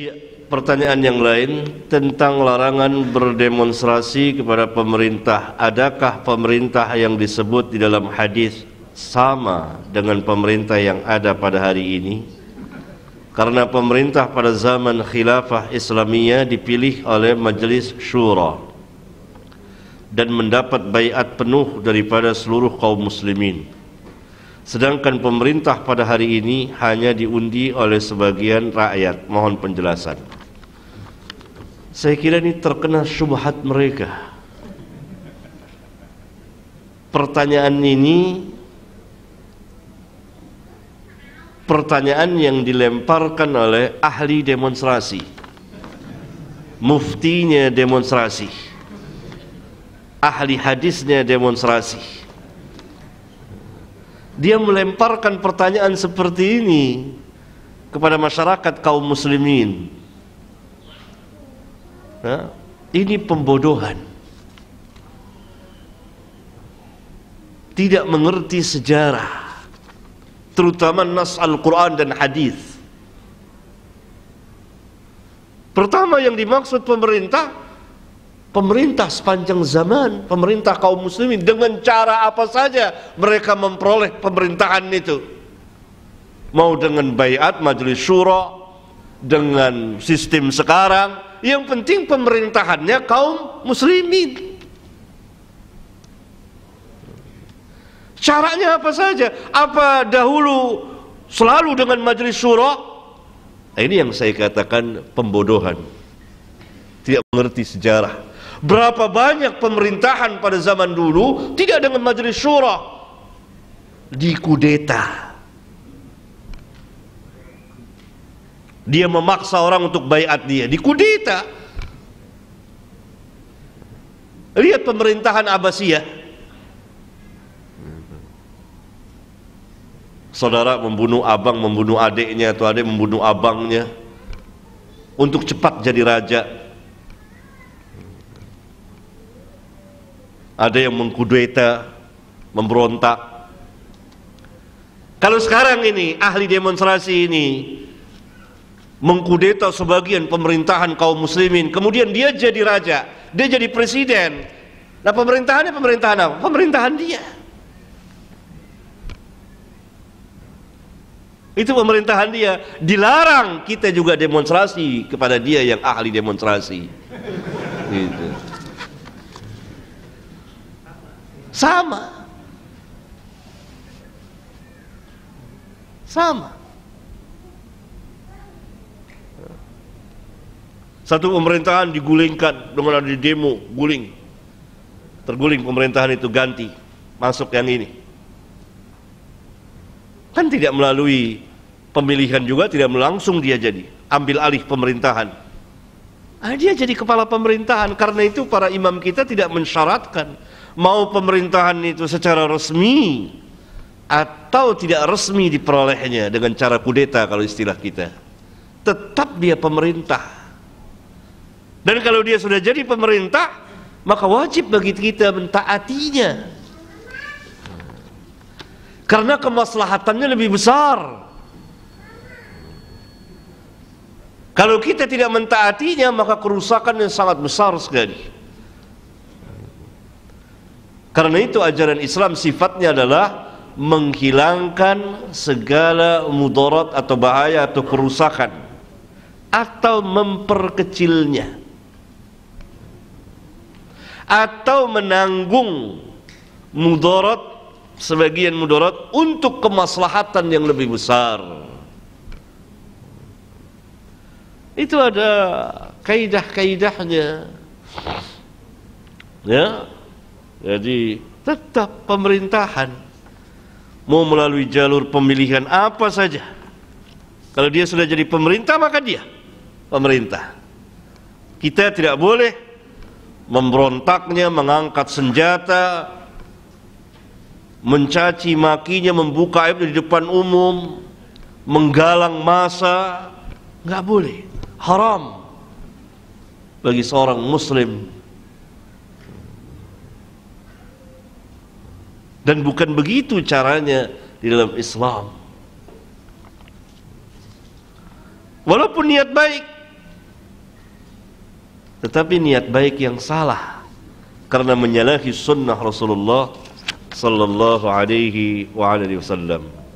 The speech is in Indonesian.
Iya, pertanyaan yang lain tentang larangan berdemonstrasi kepada pemerintah. Adakah pemerintah yang disebut di dalam hadis sama dengan pemerintah yang ada pada hari ini? Karena pemerintah pada zaman khilafah Islamiyah dipilih oleh Majelis Syura dan mendapat bayat penuh daripada seluruh kaum muslimin. Sedangkan pemerintah pada hari ini hanya diundi oleh sebagian rakyat. Mohon penjelasan. Saya kira ini terkena syubhat mereka. Pertanyaan ini pertanyaan yang dilemparkan oleh ahli demonstrasi muftinya demonstrasi ahli hadisnya demonstrasi dia melemparkan pertanyaan seperti ini kepada masyarakat kaum muslimin. Nah, ini pembodohan. Tidak mengerti sejarah, terutama nas Al-Qur'an dan hadis. Pertama yang dimaksud pemerintah pemerintah sepanjang zaman, pemerintah kaum muslimin dengan cara apa saja mereka memperoleh pemerintahan itu. Mau dengan bayat majelis syura, dengan sistem sekarang, yang penting pemerintahannya kaum muslimin. Caranya apa saja? Apa dahulu selalu dengan majelis syura? Nah, ini yang saya katakan pembodohan. Tidak mengerti sejarah Berapa banyak pemerintahan pada zaman dulu tidak dengan majelis syura kudeta. Dia memaksa orang untuk bayat dia, di kudeta. Lihat pemerintahan Abbasiyah. Saudara membunuh abang, membunuh adiknya, atau adik membunuh abangnya untuk cepat jadi raja ada yang mengkudeta, memberontak. Kalau sekarang ini ahli demonstrasi ini mengkudeta sebagian pemerintahan kaum muslimin, kemudian dia jadi raja, dia jadi presiden. Nah pemerintahannya pemerintahan apa? Pemerintahan dia. Itu pemerintahan dia. Dilarang kita juga demonstrasi kepada dia yang ahli demonstrasi. Gitu. Sama. Sama. Satu pemerintahan digulingkan dengan ada demo, guling. Terguling pemerintahan itu ganti, masuk yang ini. Kan tidak melalui pemilihan juga, tidak melangsung dia jadi. Ambil alih pemerintahan. Ah, dia jadi kepala pemerintahan. Karena itu para imam kita tidak mensyaratkan mau pemerintahan itu secara resmi atau tidak resmi diperolehnya dengan cara kudeta kalau istilah kita. Tetap dia pemerintah. Dan kalau dia sudah jadi pemerintah, maka wajib bagi kita mentaatinya. Karena kemaslahatannya lebih besar Kalau kita tidak mentaatinya maka kerusakan yang sangat besar sekali. Karena itu ajaran Islam sifatnya adalah menghilangkan segala mudarat atau bahaya atau kerusakan atau memperkecilnya atau menanggung mudarat sebagian mudarat untuk kemaslahatan yang lebih besar. Itu ada kaidah-kaidahnya. Ya. Jadi tetap pemerintahan mau melalui jalur pemilihan apa saja. Kalau dia sudah jadi pemerintah maka dia pemerintah. Kita tidak boleh memberontaknya, mengangkat senjata, mencaci makinya, membuka aib di depan umum, menggalang masa, nggak boleh haram bagi seorang muslim dan bukan begitu caranya di dalam Islam walaupun niat baik tetapi niat baik yang salah karena menyalahi sunnah Rasulullah sallallahu alaihi wa alihi wasallam